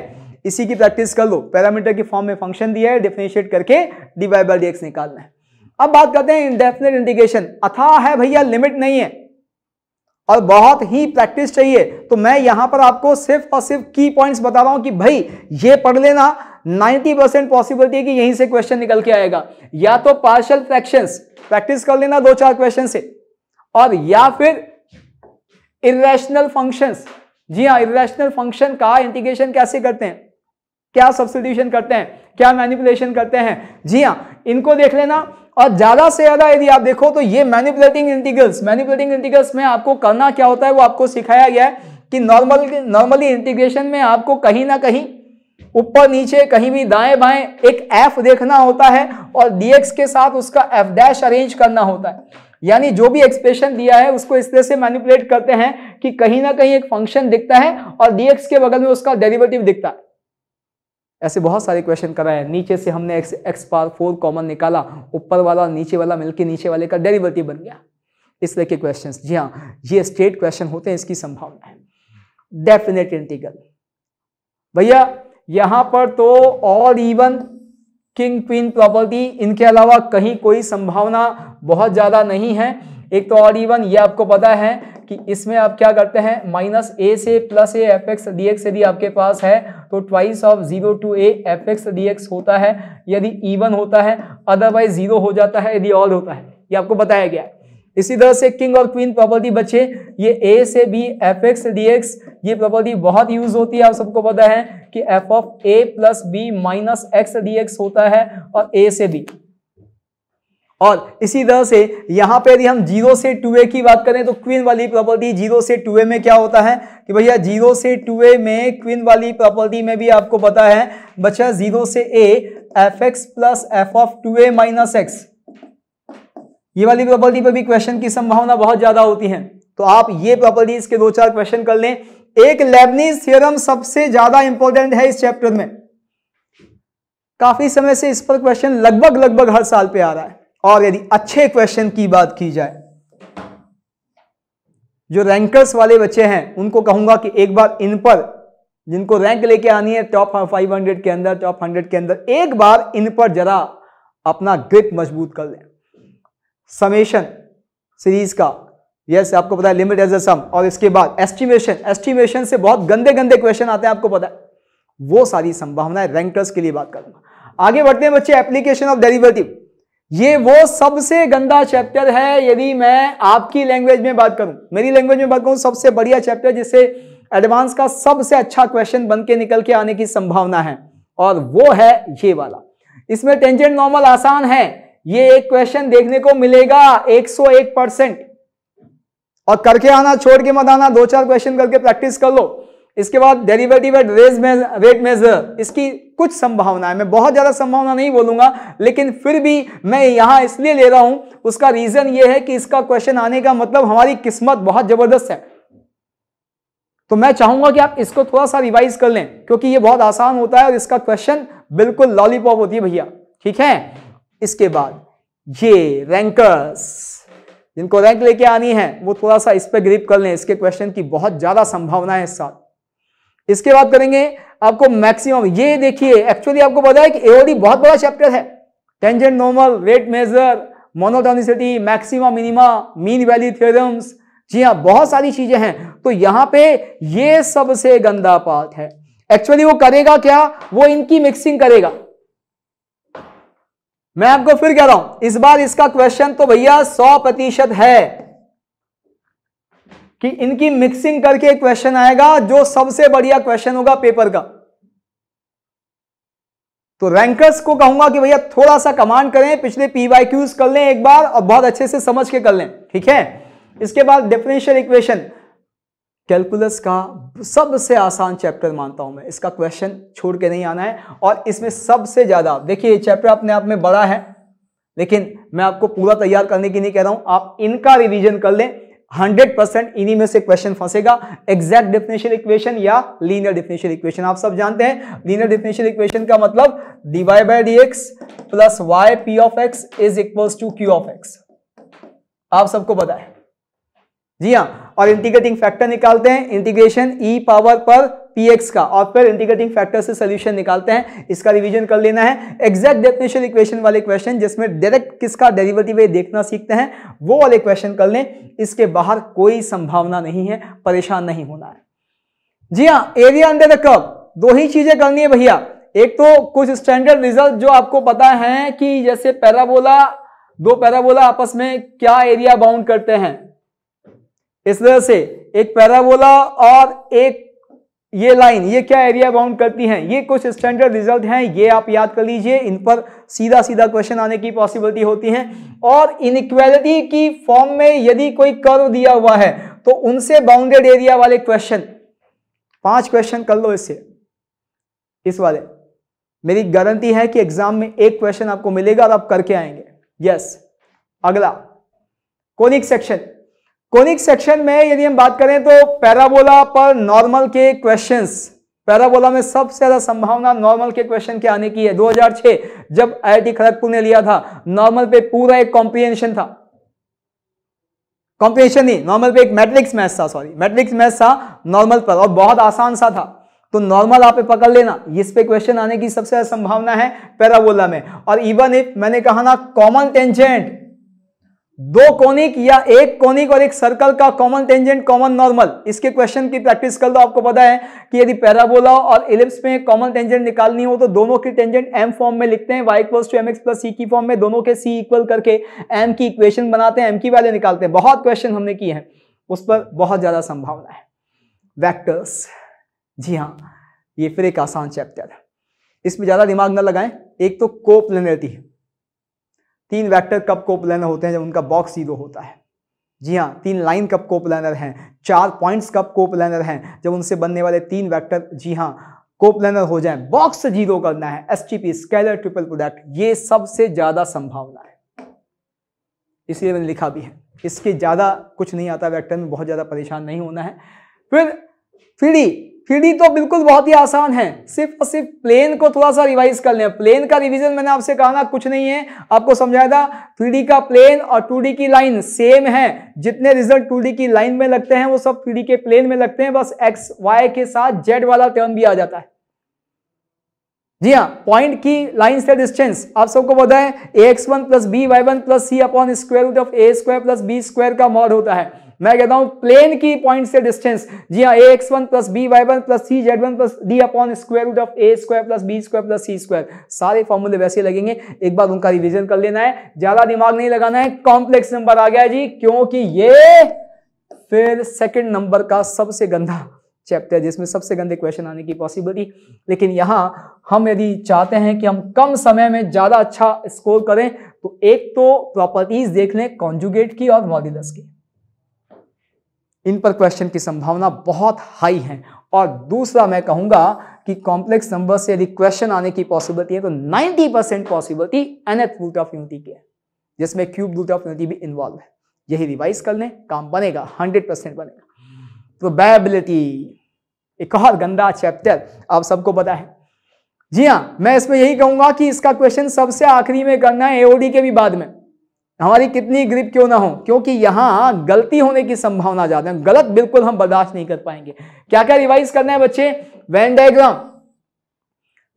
इसी की प्रैक्टिस कर लो पैरामीटर के फॉर्म में फंक्शन दिया है डिफ्रेंशिएट करके d y by d x निकालना है अब बात करते हैं इनडेफिनेट इंटीग्रेशन अथा है भैया लिमिट नहीं है और बहुत ही प्रैक्टिस चाहिए तो मैं यहां पर आपको सिर्फ और सिर्फ की पॉइंट्स बता रहा हूं कि भाई ये पढ़ लेना 90 परसेंट पॉसिबिलिटी है कि यहीं से क्वेश्चन निकल के आएगा या तो पार्शियल फ्रैक्शंस प्रैक्टिस कर लेना दो चार क्वेश्चन से और या फिर इरेशनल फंक्शंस जी हाँ इरेशनल फंक्शन का इंटीग्रेशन कैसे करते हैं क्या सब्सिट्यूशन करते हैं क्या मैनिपुलेशन करते हैं जी हाँ इनको देख लेना और ज्यादा से ज्यादा यदि आप देखो तो ये मैनिपुलेटिंग इंटीग्रल्स मैनिपुलेटिंग इंटीग्रल्स में आपको करना क्या होता है वो आपको सिखाया गया है कि नॉर्मल नॉर्मली इंटीग्रेशन में आपको कहीं ना कहीं ऊपर नीचे कहीं भी दाएं बाएं एक एफ देखना होता है और डीएक्स के साथ उसका एफ डैश अरेंज करना होता है यानी जो भी एक्सप्रेशन दिया है उसको इस तरह से मैनिपुलेट करते हैं कि कहीं ना कहीं एक फंक्शन दिखता है और डीएक्स के बगल में उसका डेरिवेटिव दिखता है ऐसे बहुत सारे क्वेश्चन कराए हैं नीचे से हमने एक्स एक्स पार फोर कॉमन निकाला ऊपर वाला और नीचे वाला मिलके नीचे वाले का डेरिवेटिव बन गया इस तरह के क्वेश्चन जी हाँ ये स्टेट क्वेश्चन होते हैं इसकी संभावना है डेफिनेट इंटीगल भैया यहाँ पर तो और इवन किंग क्वीन प्रॉपर्टी इनके अलावा कहीं कोई संभावना बहुत ज़्यादा नहीं है एक तो और इवन ये आपको पता है कि इसमें आप क्या करते हैं माइनस ए से plus a f x d x यदि आपके पास है तो twice of zero to a f x d x होता है यदि ईवन होता है अदरवाइज जीरो हो जाता है यदि ऑल होता है ये आपको बताया गया है इसी तरह से किंग और क्वीन प्रॉपर्टी बचे ये ए से b f x d x ये प्रॉपर्टी बहुत यूज होती है आप सबको पता है कि f of a plus b minus x d x होता है और ए से बी और इसी तरह से यहाँ पे यदि हम जीरो से टू ए की बात करें तो क्वीन वाली प्रॉपर्टी जीरो से टू ए में क्या होता है कि भैया जीरो से टू ए में क्वीन वाली प्रॉपर्टी में भी आपको पता है बच्चा जीरो से a f x plus f of two a minus x ये वाली प्रॉपर्टी पर भी क्वेश्चन की संभावना बहुत ज्यादा होती है तो आप ये प्रॉपर्टी के दो चार क्वेश्चन कर लें एक लेबनीज थियरम सबसे ज्यादा इंपॉर्टेंट है इस चैप्टर में काफी समय से इस पर क्वेश्चन लगभग लगभग हर साल पे आ रहा है और यदि अच्छे क्वेश्चन की बात की जाए जो रैंकर्स वाले बच्चे हैं उनको कहूंगा कि एक बार इन पर जिनको रैंक लेके आनी है टॉप 500 के अंदर टॉप 100 के अंदर एक बार इन पर जरा अपना ग्रिप मजबूत कर लें समेशन सीरीज का यस yes, आपको पता है लिमिट एज सम और इसके बाद एस्टिमेशन एस्टिमेशन से बहुत गंदे गंदे क्वेश्चन आते हैं आपको पता है वो सारी संभावनाएं रैंकर्स के लिए बात करूंगा आगे बढ़ते हैं बच्चे एप्लीकेशन ऑफ डेरिवेटिव ये वो सबसे गंदा चैप्टर है यदि मैं आपकी लैंग्वेज में बात करूं मेरी लैंग्वेज में बात करूं सबसे बढ़िया चैप्टर जिससे एडवांस का सबसे अच्छा क्वेश्चन बन के निकल के आने की संभावना है और वो है ये वाला इसमें टेंजेंट नॉर्मल आसान है ये एक क्वेश्चन देखने को मिलेगा 101 परसेंट और करके आना छोड़ के मत आना दो चार क्वेश्चन करके प्रैक्टिस कर लो इसके बाद डेरिवेटिव एट रेज रेट मेजर इसकी कुछ संभावना है मैं बहुत ज़्यादा संभावना नहीं बोलूंगा लेकिन फिर भी मैं यहां इसलिए ले रहा हूं उसका रीज़न ये है कि इसका क्वेश्चन आने का मतलब हमारी किस्मत बहुत ज़बरदस्त है तो मैं चाहूंगा कि आप इसको थोड़ा सा रिवाइज कर लें क्योंकि ये बहुत आसान होता है और इसका क्वेश्चन बिल्कुल लॉलीपॉप होती है भैया ठीक है इसके बाद ये रैंकर्स जिनको रैंक लेके आनी है वो थोड़ा सा इस पर ग्रिप कर लें इसके क्वेश्चन की बहुत ज़्यादा संभावना है इस साल इसके बाद करेंगे आपको मैक्सिमम ये देखिए एक्चुअली आपको पता है कि एओडी बहुत बड़ा चैप्टर है tangent normal rate measure monotonicity maxima minima mean value theorems जी हाँ बहुत सारी चीजें हैं तो यहाँ पे ये सबसे गंदा पार्ट है एक्चुअली वो करेगा क्या वो इनकी मिक्सिंग करेगा मैं आपको फिर कह रहा हूं इस बार इसका क्वेश्चन तो भैया सौ प्रतिशत है कि इनकी मिक्सिंग करके एक क्वेश्चन आएगा जो सबसे बढ़िया क्वेश्चन होगा पेपर का तो रैंकर्स को कहूंगा कि भैया थोड़ा सा कमांड करें पिछले पीवाई क्यूज कर लें एक बार और बहुत अच्छे से समझ के कर लें ठीक है इसके बाद डेफिनेशन इक्वेशन कैलकुलस का सबसे आसान चैप्टर मानता हूं मैं इसका क्वेश्चन छोड़ के नहीं आना है और इसमें सबसे ज्यादा देखिए चैप्टर अपने आप में बड़ा है लेकिन मैं आपको पूरा तैयार करने की नहीं कह रहा हूं आप इनका रिवीजन कर लें 100% परसेंट इन्हीं में से क्वेश्चन फंसेगा एग्जैक्ट डिफिनेशियल इक्वेशन या लीनियर डिफिनेशियल इक्वेशन आप सब जानते हैं लीनियर डिफिनेशियल इक्वेशन का मतलब d y by d x plus y p of x is equal to q of x आप सबको पता है जी हाँ और इंटीग्रेटिंग फैक्टर निकालते हैं इंटीग्रेशन ई पावर पर पी एक्स का और फिर इंटीग्रेटिंग फैक्टर से सोल्यूशन निकालते हैं इसका रिविजन कर लेना है एग्जैक्ट डेफिनेशन इक्वेशन वाले क्वेश्चन जिसमें डायरेक्ट किसका डेरिवेटिव है देखना सीखते हैं वो वाले क्वेश्चन कर लें इसके बाहर कोई संभावना नहीं है परेशान नहीं होना है जी हाँ एरिया अंडर द कब दो ही चीजें करनी है भैया एक तो कुछ स्टैंडर्ड रिजल्ट जो आपको पता है कि जैसे पैराबोला दो पैराबोला आपस में क्या एरिया बाउंड करते हैं इस तरह से एक पैराबोला और एक ये लाइन ये क्या एरिया बाउंड करती हैं ये कुछ स्टैंडर्ड रिजल्ट हैं ये आप याद कर लीजिए इन पर सीधा सीधा क्वेश्चन आने की पॉसिबिलिटी होती है और इनक्वेलिटी की फॉर्म में यदि कोई कर्व दिया हुआ है तो उनसे बाउंडेड एरिया वाले क्वेश्चन पांच क्वेश्चन कर लो इससे इस वाले मेरी गारंटी है कि एग्जाम में एक क्वेश्चन आपको मिलेगा और आप करके आएंगे यस अगला कोनिक सेक्शन कोनिक सेक्शन में यदि हम बात करें तो पैराबोला पर नॉर्मल के क्वेश्चंस पैराबोला में सबसे ज्यादा संभावना नॉर्मल के क्वेश्चन के आने की है 2006 जब आईआईटी खड़गपुर ने लिया था नॉर्मल पे पूरा एक कॉम्प्रिहेंशन था कॉम्प्रिहेंशन नहीं नॉर्मल पे एक मैट्रिक्स मैथ था सॉरी मैट्रिक्स मैथ था नॉर्मल पर और बहुत आसान सा था तो नॉर्मल आप पकड़ लेना इस पे क्वेश्चन आने की सबसे ज्यादा संभावना है पैराबोला में और इवन इफ मैंने कहा ना कॉमन टेंजेंट दो कोनिक या एक कोनिक और एक सर्कल का कॉमन टेंजेंट कॉमन नॉर्मल इसके क्वेश्चन की प्रैक्टिस कर दो आपको पता है कि यदि पैराबोला और इलिप्स में कॉमन टेंजेंट निकालनी हो तो दोनों की टेंजेंट एम फॉर्म में लिखते हैं y plus two m x plus c की फॉर्म में दोनों के सी इक्वल करके एम की इक्वेशन बनाते हैं एम की वैल्यू निकालते हैं बहुत क्वेश्चन हमने किए हैं उस पर बहुत ज़्यादा संभावना है वैक्टर्स जी हाँ ये फिर एक आसान चैप्टर है इसमें ज़्यादा दिमाग न लगाएं एक तो कोप्लेनरिटी है तीन वैक्टर कब कोप्लानर होते हैं जब उनका बॉक्स जीरो होता है जी हाँ तीन लाइन कब कोप्लानर हैं चार पॉइंट्स कब कोप्लानर हैं जब उनसे बनने वाले तीन वैक्टर जी हाँ कोप्लानर हो जाए बॉक्स जीरो करना है S T P scalar triple product ये सबसे ज़्यादा संभावना है इसलिए मैंने लिखा भी है इसके ज़्यादा कुछ नहीं आता वैक्टर में बहुत ज़्यादा परेशान नहीं होना है फिर थ्री थ्री तो बिल्कुल बहुत ही आसान है सिर्फ और सिर्फ प्लेन को थोड़ा सा रिवाइज कर लें प्लेन का रिवीजन मैंने आपसे कहा ना कुछ नहीं है आपको समझाया था थ्री का प्लेन और टू की लाइन सेम है जितने रिजल्ट टू की लाइन में लगते हैं वो सब थ्री के प्लेन में लगते हैं बस एक्स वाई के साथ जेड वाला टर्म भी आ जाता है जी हाँ पॉइंट की लाइन से डिस्टेंस आप सबको बताए a x one plus b y one plus c upon square root of a square plus B square का मॉड होता है मैं कहता हूं प्लेन की पॉइंट से डिस्टेंस जी हाँ a x one plus b y one plus c z one plus d upon square root of a square plus B square plus C square सारे फॉर्मूले वैसे लगेंगे एक बार उनका रिविजन कर लेना है ज्यादा दिमाग नहीं लगाना है कॉम्प्लेक्स नंबर आ गया जी क्योंकि ये फिर सेकेंड नंबर का सबसे गंदा चैप्टर जिसमें सबसे गंदे क्वेश्चन आने की पॉसिबिलिटी लेकिन यहाँ हम यदि चाहते हैं कि हम कम समय में ज़्यादा अच्छा स्कोर करें तो एक तो प्रॉपर्टीज देख लें कॉन्जुगेट की और मॉड्यूलस की इन पर क्वेश्चन की संभावना बहुत हाई है और दूसरा मैं कहूंगा कि कॉम्प्लेक्स नंबर से यदि क्वेश्चन आने की पॉसिबिलिटी है तो 90 percent possibility nth root of unity की है जिसमें क्यूब रूट ऑफ यूनिटी भी इन्वॉल्व है यही रिवाइज कर लें काम बनेगा 100 परसेंट बनेगा प्रोबेबिलिटी तो एक और गंदा चैप्टर आप सबको पता है जी हाँ मैं इसमें यही कहूंगा कि इसका क्वेश्चन सबसे आखिरी में करना है एओडी के भी बाद में हमारी कितनी ग्रिप क्यों ना हो क्योंकि यहाँ गलती होने की संभावना ज़्यादा है गलत बिल्कुल हम बर्दाश्त नहीं कर पाएंगे क्या क्या रिवाइज करना है बच्चे वैन डायग्राम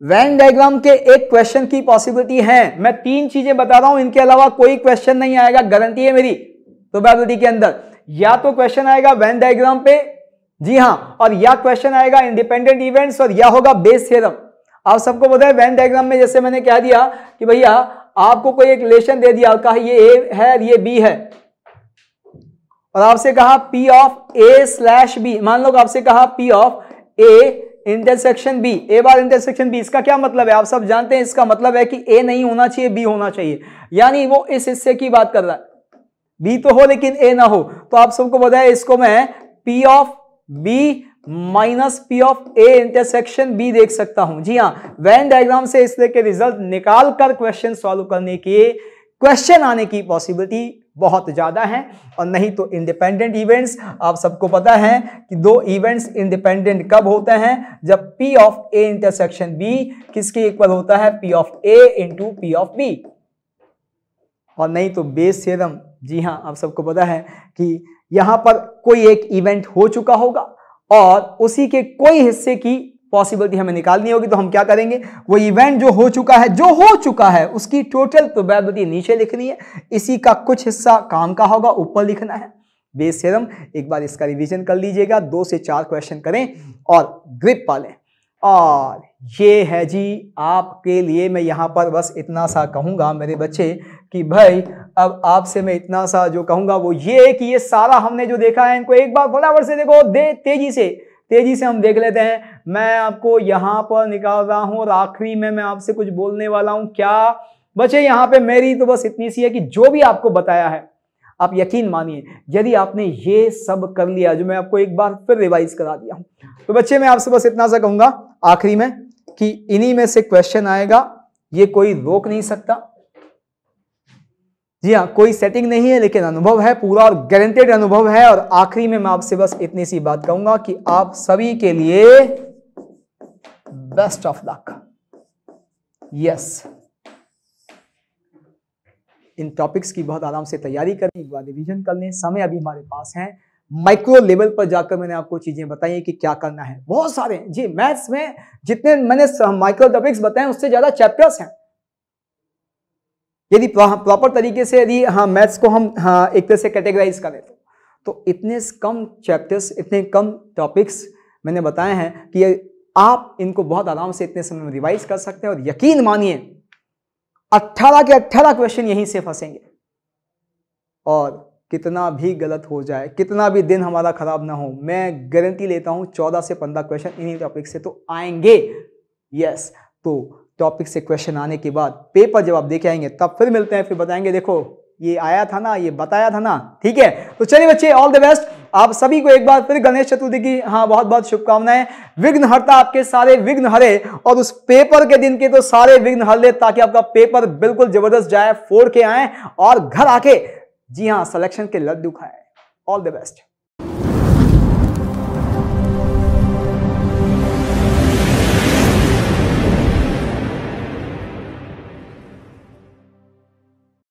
वैन डायग्राम के एक क्वेश्चन की पॉसिबिलिटी है मैं तीन चीजें बता रहा हूं इनके अलावा कोई क्वेश्चन नहीं आएगा गारंटी है मेरी प्रोबेबिलिटी के अंदर या तो क्वेश्चन आएगा वैन डायग्राम पे जी हाँ और या क्वेश्चन आएगा इंडिपेंडेंट इवेंट्स और या होगा बेस थियरम आप सबको बताए है वैन डायग्राम में जैसे मैंने कह दिया कि भैया आपको कोई एक रिलेशन दे दिया कहा ये ए है ये बी है और आपसे कहा P of A slash B मान लो आपसे कहा P of A intersection B A bar intersection B इसका क्या मतलब है आप सब जानते हैं इसका मतलब है कि ए नहीं होना चाहिए बी होना चाहिए यानी वो इस हिस्से की बात कर रहा है बी तो हो लेकिन ए ना हो तो आप सबको बताया इसको मैं P of B minus P of A intersection B देख सकता हूं जी हाँ वैन डायग्राम से इस तरह के रिजल्ट निकाल कर क्वेश्चन सॉल्व करने के क्वेश्चन आने की पॉसिबिलिटी बहुत ज़्यादा है और नहीं तो इंडिपेंडेंट इवेंट्स आप सबको पता है कि दो इवेंट्स इंडिपेंडेंट कब होते हैं जब P of A intersection B किसके इक्वल होता है P of A into P of B और नहीं तो बेस थ्योरम जी हाँ आप सबको पता है कि यहां पर कोई एक इवेंट हो चुका होगा और उसी के कोई हिस्से की पॉसिबिलिटी हमें निकालनी होगी तो हम क्या करेंगे वो इवेंट जो हो चुका है जो हो चुका है उसकी टोटल प्रोबेबिलिटी नीचे लिखनी है इसी का कुछ हिस्सा काम का होगा ऊपर लिखना है बेस सेरम एक बार इसका रिवीजन कर लीजिएगा दो से चार क्वेश्चन करें और ग्रिप पालें और ये है जी आपके लिए मैं यहाँ पर बस इतना सा कहूँगा मेरे बच्चे कि भाई अब आपसे मैं इतना सा जो कहूंगा वो ये है कि ये सारा हमने जो देखा है इनको एक बार फटाफट से देखो दे तेजी से तेजी से हम देख लेते हैं मैं आपको यहां पर निकाल रहा हूं और आखिरी में मैं आपसे कुछ बोलने वाला हूं क्या बचे यहां पे मेरी तो बस इतनी सी है कि जो भी आपको बताया है आप यकीन मानिए यदि आपने ये सब कर लिया जो मैं आपको एक बार फिर रिवाइज करा दिया हूं तो बच्चे मैं आपसे बस इतना सा कहूंगा आखिरी में कि इन्हीं में से क्वेश्चन आएगा ये कोई रोक नहीं सकता जी हाँ कोई सेटिंग नहीं है लेकिन अनुभव है पूरा और गारंटेड अनुभव है और आखिरी में मैं आपसे बस इतनी सी बात कहूंगा कि आप सभी के लिए बेस्ट ऑफ लक यस इन टॉपिक्स की बहुत आराम से तैयारी करें एक बार रिविजन कर लें समय अभी हमारे पास है माइक्रो लेवल पर जाकर मैंने आपको चीज़ें बताई कि क्या करना है बहुत सारे जी मैथ्स में जितने मैंने माइक्रो टॉपिक्स बताए उससे ज़्यादा चैप्टर्स हैं यदि प्रॉपर तरीके से यदि हाँ मैथ्स को हम हाँ एक तरह से कैटेगराइज करें तो तो इतने कम चैप्टर्स इतने कम टॉपिक्स मैंने बताए हैं कि आप इनको बहुत आराम से इतने समय में रिवाइज कर सकते हैं और यकीन मानिए 18 के 18 क्वेश्चन यहीं से फंसेंगे और कितना भी गलत हो जाए कितना भी दिन हमारा खराब ना हो मैं गारंटी लेता हूं 14 से 15 क्वेश्चन इन्हीं टॉपिक से तो आएंगे यस तो टॉपिक से क्वेश्चन आने के बाद पेपर जब आप देखे आएंगे तब फिर मिलते हैं फिर बताएंगे देखो ये आया था ना ये बताया था ना ठीक है तो चलिए बच्चे ऑल द बेस्ट आप सभी को एक बार फिर गणेश चतुर्थी की हाँ बहुत बहुत शुभकामनाएं विघ्न हरता आपके सारे विघ्न हरे और उस पेपर के दिन के तो सारे विघ्न हर ले ताकि आपका पेपर बिल्कुल जबरदस्त जाए फोड़ के आए और घर आके जी हाँ सिलेक्शन के लड्डू खाए ऑल द बेस्ट